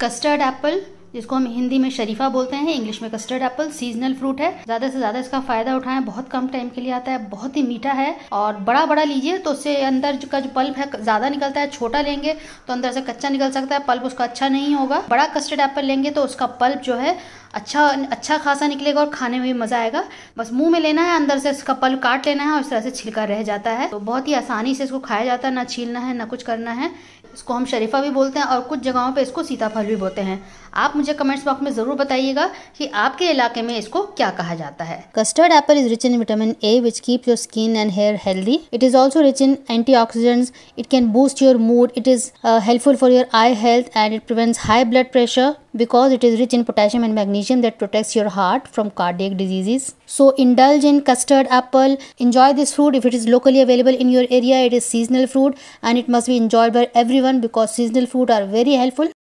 Custard Apple जिसको हम हिंदी में शरीफा बोलते हैं इंग्लिश में कस्टर्ड एप्पल सीजनल फ्रूट है ज्यादा से ज्यादा इसका फायदा उठाएं बहुत कम टाइम के लिए आता है बहुत ही मीठा है और बड़ा बड़ा लीजिए तो उससे अंदर का जो पल्प है ज्यादा निकलता है छोटा लेंगे तो अंदर से कच्चा निकल सकता है पल्प उसका अच्छा नहीं होगा बड़ा कस्टर्ड एप्पल लेंगे तो उसका पल्प जो है अच्छा अच्छा खासा निकलेगा और खाने में भी मज़ा आएगा बस मुंह में लेना है अंदर से उसका पल काट लेना है और इस तरह से छिलका रह जाता है तो बहुत ही आसानी से इसको खाया जाता है ना छीलना है ना कुछ करना है इसको हम शरीफा भी बोलते हैं और कुछ जगहों पे इसको सीताफल भी बोलते हैं आप मुझे कमेंट्स बॉक्स में ज़रूर बताइएगा कि आपके इलाके में इसको क्या कहा जाता है custard apple is rich in vitamin A which keep your skin and hair healthy it is also rich in antioxidants it can boost your mood it is helpful for your eye health and it prevents high blood pressure because it is rich in potassium and magnesium that protects your heart from cardiac diseases. So indulge in custard apple. Enjoy this fruit if it is locally available in your area. It is seasonal fruit and it must be enjoyed by everyone because seasonal fruit are very helpful